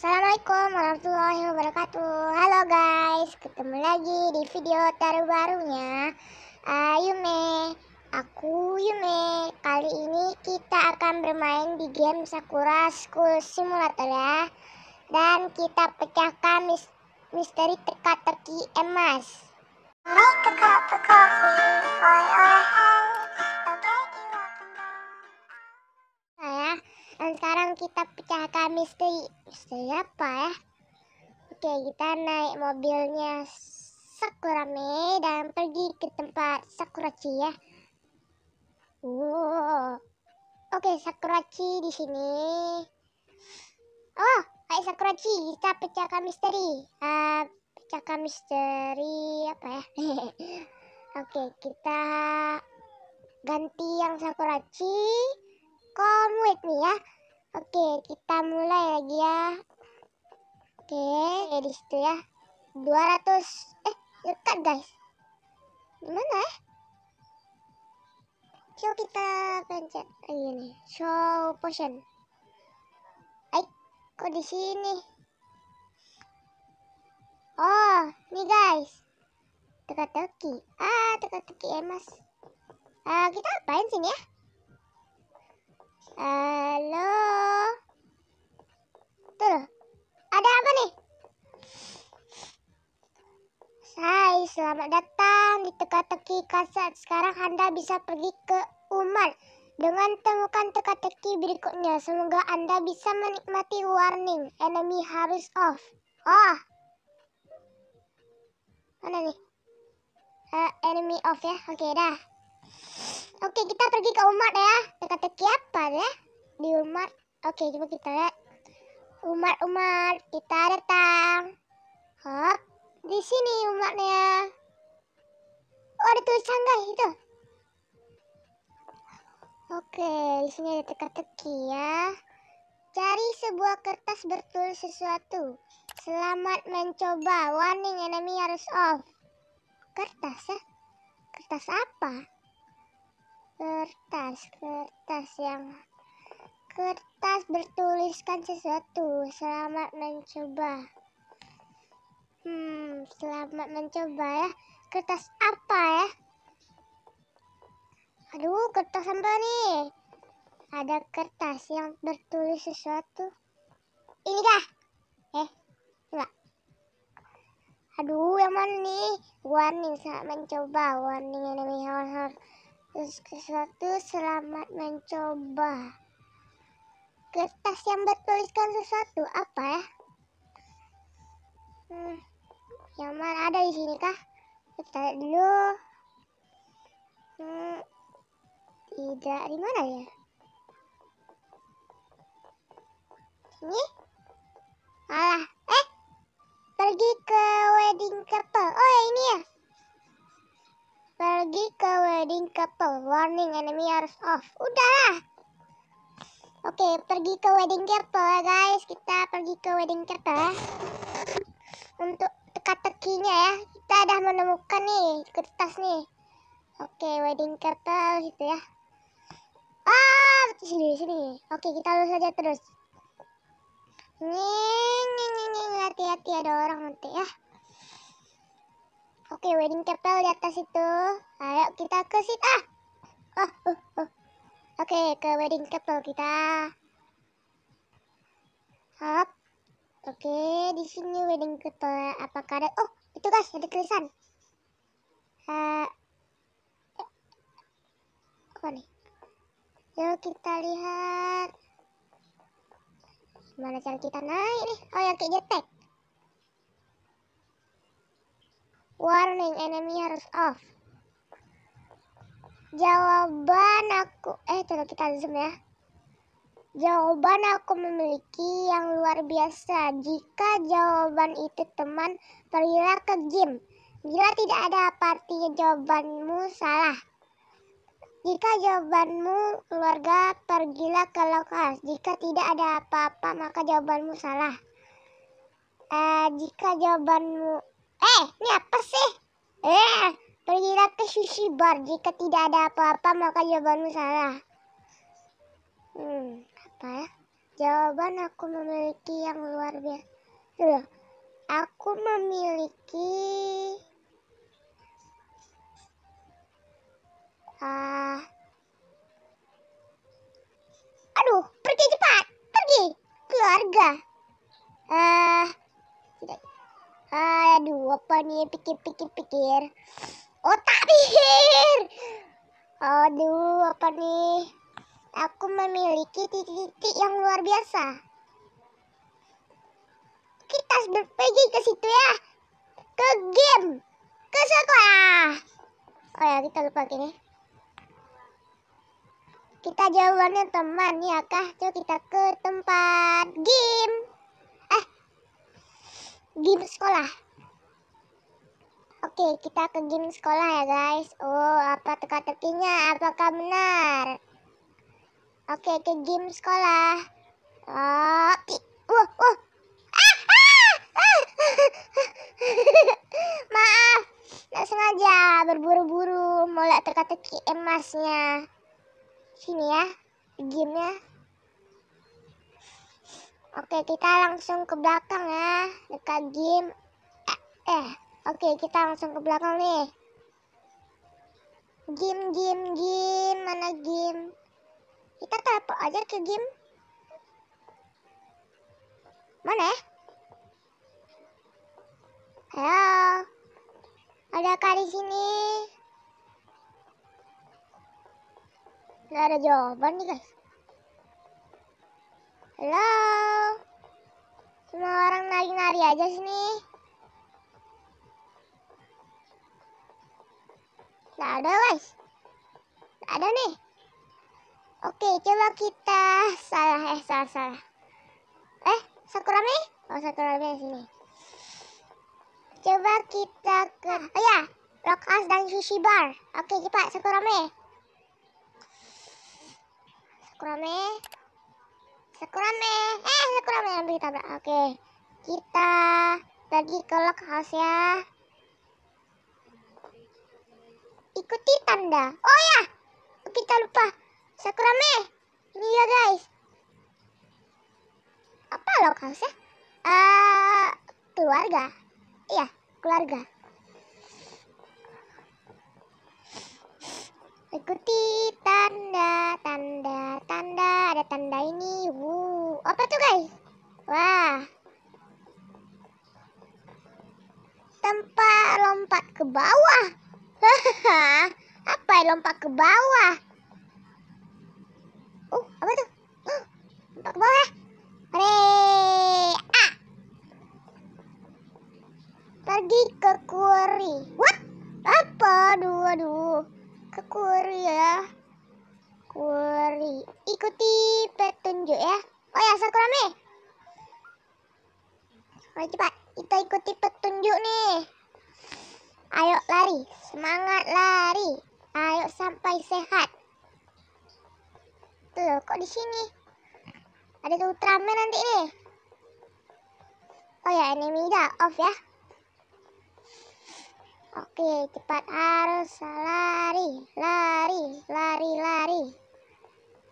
Assalamualaikum warahmatullahi wabarakatuh Halo guys, ketemu lagi di video terbarunya ah, Yume. aku Yume Kali ini kita akan bermain di game Sakura School Simulator ya Dan kita pecahkan mis misteri teka-teki emas Make a cup of coffee for your kita pecahkan misteri misteri apa ya oke kita naik mobilnya Sakurame dan pergi ke tempat Sakurachi ya wow oke Sakurachi di sini oh Hai Sakurachi kita pecahkan misteri uh, ah, pecahkan misteri apa ya oke kita ganti yang Sakurachi come with ya Oke, kita mulai lagi ya. Oke, di situ ya. 200. Eh, dekat guys. Gimana ya? Eh? Show kita pencet lagi nih. Show potion. Aik, kok di sini? Oh, nih guys. Teka-teki. Ah, teka-teki emas. Eh, ah, kita apain sini ya? Halo. Tuh. Ada apa nih? Hai, selamat datang di teka-teki kasat. Sekarang Anda bisa pergi ke Umar dengan temukan teka-teki berikutnya. Semoga Anda bisa menikmati warning. Enemy harus off. Oh. Mana nih? Uh, enemy off ya. Oke, okay, dah. Oke, kita pergi ke Umar ya. Teka-teki apa ya? Di Umar. Oke, coba kita lihat. Umar, Umar, kita datang. Hop, di sini Umarnya. Oh, ada tulisan guys itu. Oke, di sini ada teka-teki ya. Cari sebuah kertas bertulis sesuatu. Selamat mencoba. Warning enemy harus off. Kertas ya? Kertas apa? kertas kertas yang kertas bertuliskan sesuatu selamat mencoba hmm selamat mencoba ya kertas apa ya aduh kertas apa nih ada kertas yang bertulis sesuatu ini kah eh enggak aduh yang mana nih warning saat mencoba warning enemy horror Terus ke satu, selamat mencoba. Kertas yang bertuliskan sesuatu apa ya? Hmm, yang mana ada di sini kah? Kita dulu. Hmm, tidak, di mana ya? Ini? wedding kerto ya guys kita pergi ke wedding circle ya untuk teka-tekinya ya kita udah menemukan nih kertas nih oke wedding circle gitu ya ah sini sini oke kita lurus aja terus nying nying nying hati-hati ada orang nanti ya oke wedding circle di atas itu ayo kita ke situ ah oh, oh, oh. oke ke wedding couple kita hub oke di sini wedding ketua apa ada oh itu guys ada tulisan uh, apa nih yuk kita lihat gimana cara kita naik nih oh yang kayak jetpack warning enemy harus off jawaban aku eh coba kita zoom ya Jawaban aku memiliki yang luar biasa. Jika jawaban itu teman, pergilah ke gym. Bila tidak ada apa artinya jawabanmu salah. Jika jawabanmu keluarga, pergilah ke lokas. Jika tidak ada apa-apa, maka jawabanmu salah. Eh, jika jawabanmu... Eh, ini apa sih? Eh, pergilah ke sushi bar. Jika tidak ada apa-apa, maka jawabanmu salah. Hmm apa? Ya? Jawaban aku memiliki yang luar biasa. Loh, aku memiliki ah uh... aduh pergi cepat pergi keluarga ah uh... uh, aduh apa nih pikir-pikir-pikir otak pikir aduh apa nih aku memiliki titik-titik yang luar biasa. Kita harus pergi ke situ ya, ke game, ke sekolah. Oh ya, kita lupa gini. Kita jawabannya teman ya kah? Coba kita ke tempat game. Eh, game sekolah. Oke, kita ke game sekolah ya guys. Oh, apa teka-tekinya? Apakah benar? Oke, ke game sekolah. Oh, wah, uh, uh. wah. Ah. Maaf, nggak sengaja berburu-buru mau lihat teka-teki emasnya. Sini ya, gamenya. Oke, kita langsung ke belakang ya, dekat game. Eh, eh. oke kita langsung ke belakang nih. Game, game, game, mana game? kita telepon aja ke game mana eh? ya halo ada kali sini nggak ada jawaban nih guys halo semua orang nari-nari aja sini nggak ada guys nggak ada nih Oke, coba kita salah eh salah salah. Eh, sakurame, Oh, Sakura di sini. Coba kita ke Oh ya, Rock House dan Sushi Bar. Oke, cepat sakurame, sakurame, sakurame, Eh, sakurame yang kita Oke. Kita pergi ke Rock House ya. Ikuti tanda. Oh ya, kita lupa Sakurame. Ini ya guys. Apa lo kaosnya? Uh, eh, keluarga. Iya, keluarga. Ikuti tanda, tanda, tanda. Ada tanda ini. Wuh, apa tuh guys? Wah. Tempat lompat ke bawah. Hahaha. apa lompat ke bawah? apa tuh huh, untuk ke bawah hore ah pergi ke kuri what apa dua dua ke kuri ya kuri ikuti petunjuk ya oh ya sakurame Ayo cepat kita ikuti petunjuk nih ayo lari semangat lari ayo sampai sehat tuh kok di sini? Ada tuh Ultraman nanti nih. Oh ya, enemy Mida off ya. Oke, cepat harus lari, lari, lari, lari.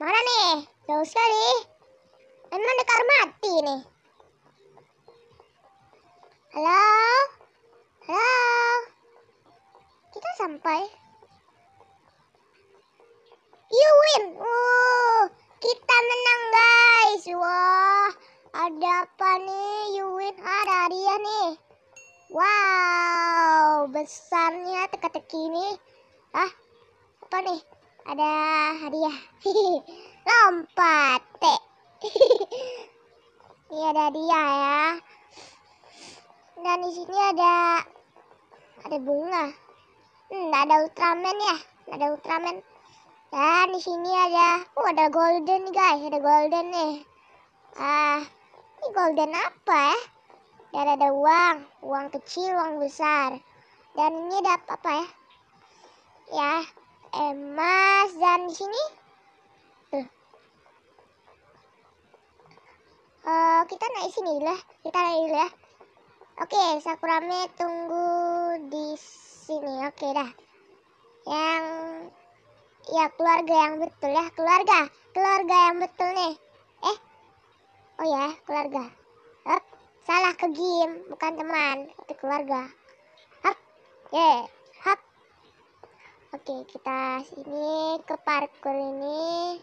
Mana nih? Jauh sekali. emang dekat mati nih. Halo? Halo? Kita sampai. besarnya teka-teki ini ah apa nih ada hadiah lompat T ini ada hadiah ya dan di sini ada ada bunga hmm, ada Ultraman ya ada Ultraman dan di sini ada oh ada golden guys ada golden nih ah ini golden apa ya dan ada uang uang kecil uang besar dan ini ada apa, ya ya emas eh, dan di sini tuh uh, kita naik sini lah, ya. kita naik dulu ya oke sakurame tunggu di sini oke dah yang ya keluarga yang betul ya keluarga keluarga yang betul nih eh oh ya keluarga salah ke game bukan teman tapi keluarga Oke, hap. Oke, kita sini ke parkur ini.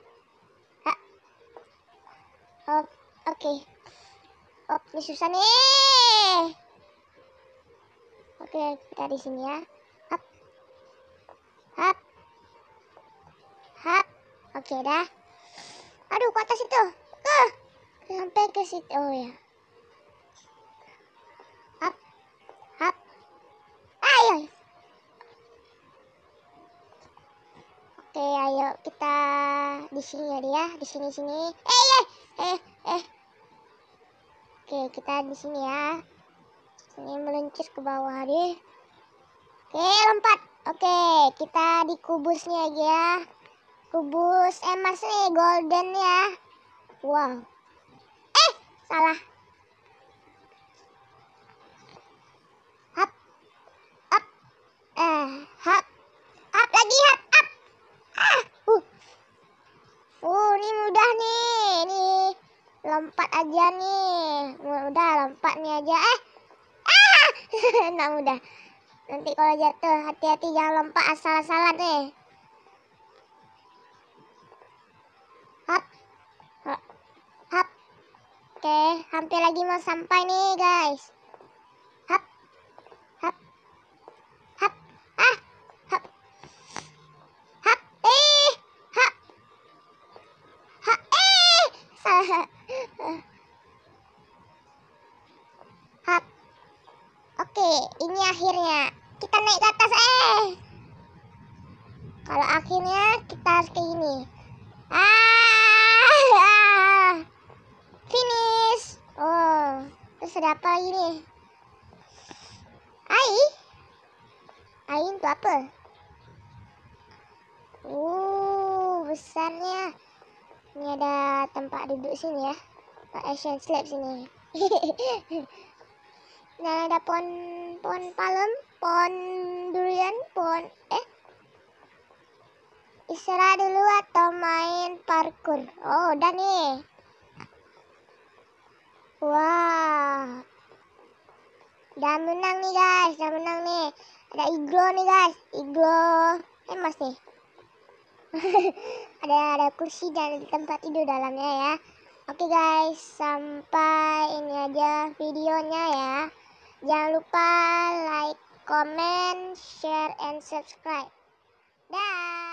hop oke. hop ini susah nih. Oke, kita di sini ya. Hap. Hap. Hap. Oke dah. Aduh, ke atas itu. Ke. Sampai ke situ. Oh ya. ayo kita di sini ya dia di sini sini eh, eh eh eh oke kita di sini ya ini meluncur ke bawah deh oke lompat oke kita di kubusnya aja ya kubus emas nih golden ya wow eh salah hap hap eh hap hap lagi hap Uh, uh ini mudah nih. Ini lompat aja nih. Mudah lompat nih aja. Eh. Ah! Enggak mudah. Nanti kalau jatuh hati-hati jangan lompat asal-asalan nih. Hap. Hap. Oke, hampir lagi mau sampai nih, guys. Hap. Oke, ini akhirnya. Kita naik ke atas eh. Kalau akhirnya kita harus ke ini. Ah, ah. Finish. Oh, terus ada apa lagi nih? Ai. Ai itu apa? Uh, besarnya ini ada tempat duduk sini ya action slab sini nah ada pohon pohon palem pohon durian pohon eh istirahat dulu atau main parkur oh udah nih wah udah menang nih guys udah menang nih ada iglo nih guys iglo emas eh, masih. ada ada kursi dan tempat tidur dalamnya ya oke guys sampai ini aja videonya ya jangan lupa like comment share and subscribe dah